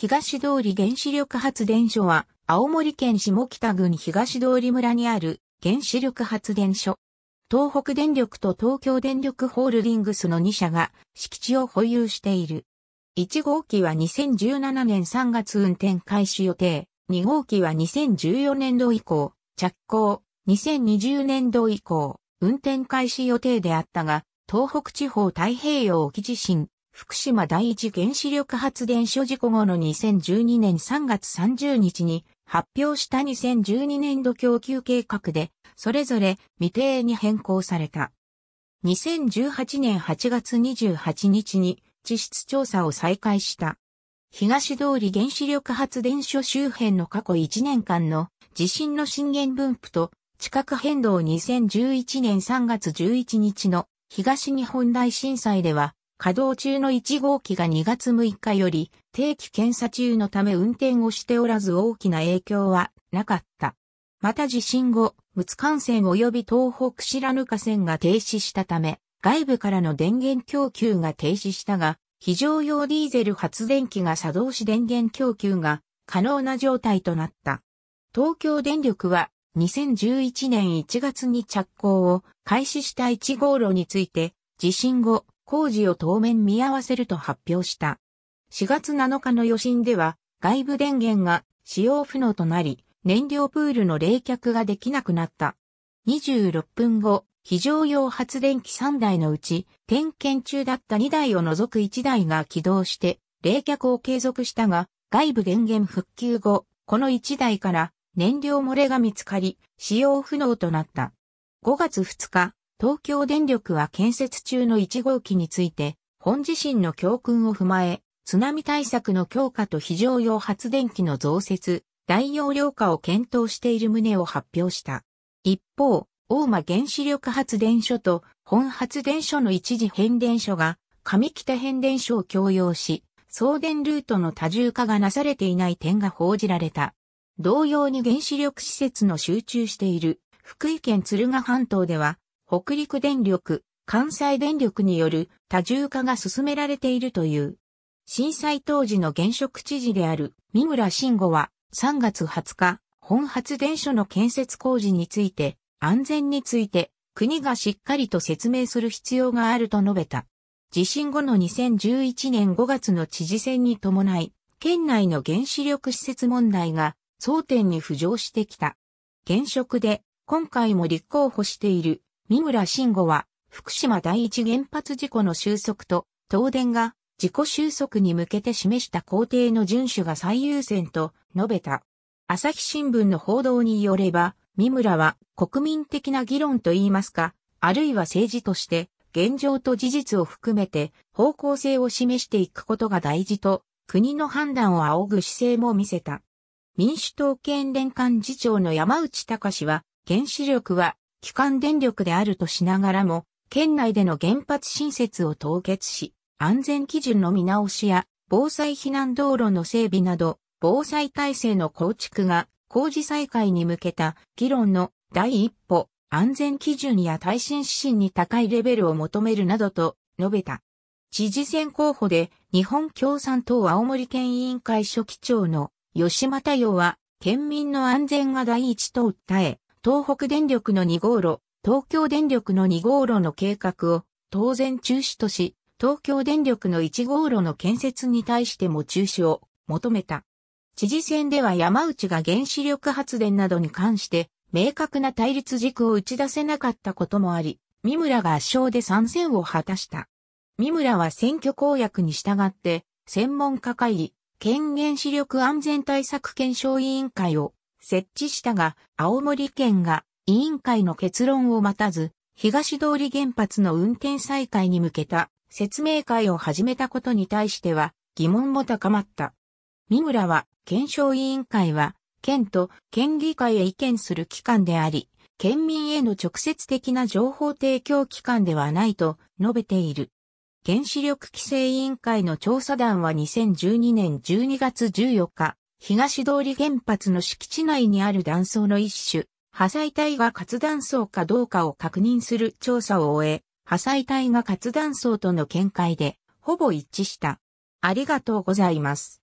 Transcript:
東通り原子力発電所は、青森県下北郡東通り村にある原子力発電所。東北電力と東京電力ホールディングスの2社が敷地を保有している。1号機は2017年3月運転開始予定。2号機は2014年度以降、着工。2020年度以降、運転開始予定であったが、東北地方太平洋沖地震、福島第一原子力発電所事故後の2012年3月30日に発表した2012年度供給計画で、それぞれ未定に変更された。2018年8月28日に地質調査を再開した。東通り原子力発電所周辺の過去1年間の地震の震源分布と地殻変動2011年3月11日の東日本大震災では稼働中の1号機が2月6日より定期検査中のため運転をしておらず大きな影響はなかった。また地震後、陸幹線及び東北白糠線が停止したため、外部からの電源供給が停止したが、非常用ディーゼル発電機が作動し電源供給が可能な状態となった。東京電力は2011年1月に着工を開始した1号炉について、地震後、工事を当面見合わせると発表した。4月7日の余震では外部電源が使用不能となり、燃料プールの冷却ができなくなった。26分後、非常用発電機3台のうち、点検中だった2台を除く1台が起動して、冷却を継続したが、外部電源復旧後、この1台から燃料漏れが見つかり、使用不能となった。5月2日、東京電力は建設中の1号機について、本地震の教訓を踏まえ、津波対策の強化と非常用発電機の増設、大容量化を検討している旨を発表した。一方、大間原子力発電所と本発電所の一時変電所が上北変電所を共用し、送電ルートの多重化がなされていない点が報じられた。同様に原子力施設の集中している福井県敦賀半島では北陸電力、関西電力による多重化が進められているという。震災当時の現職知事である三村慎吾は3月20日、本発電所の建設工事について、安全について国がしっかりと説明する必要があると述べた。地震後の2011年5月の知事選に伴い、県内の原子力施設問題が争点に浮上してきた。現職で今回も立候補している三村慎吾は、福島第一原発事故の収束と、東電が事故収束に向けて示した工程の遵守が最優先と述べた。朝日新聞の報道によれば、三村は国民的な議論といいますか、あるいは政治として、現状と事実を含めて方向性を示していくことが大事と、国の判断を仰ぐ姿勢も見せた。民主党県連幹事長の山内隆は、原子力は基幹電力であるとしながらも、県内での原発新設を凍結し、安全基準の見直しや、防災避難道路の整備など、防災体制の構築が工事再開に向けた議論の第一歩、安全基準や耐震指針に高いレベルを求めるなどと述べた。知事選候補で日本共産党青森県委員会書記長の吉間太陽は県民の安全が第一と訴え、東北電力の2号路、東京電力の2号路の計画を当然中止とし、東京電力の1号路の建設に対しても中止を求めた。知事選では山内が原子力発電などに関して明確な対立軸を打ち出せなかったこともあり、三村が圧勝で参戦を果たした。三村は選挙公約に従って、専門家会議、県原子力安全対策検証委員会を設置したが、青森県が委員会の結論を待たず、東通り原発の運転再開に向けた説明会を始めたことに対しては疑問も高まった。三村は、検証委員会は、県と県議会へ意見する機関であり、県民への直接的な情報提供機関ではないと述べている。原子力規制委員会の調査団は2012年12月14日、東通り原発の敷地内にある断層の一種、破砕体が活断層かどうかを確認する調査を終え、破砕体が活断層との見解で、ほぼ一致した。ありがとうございます。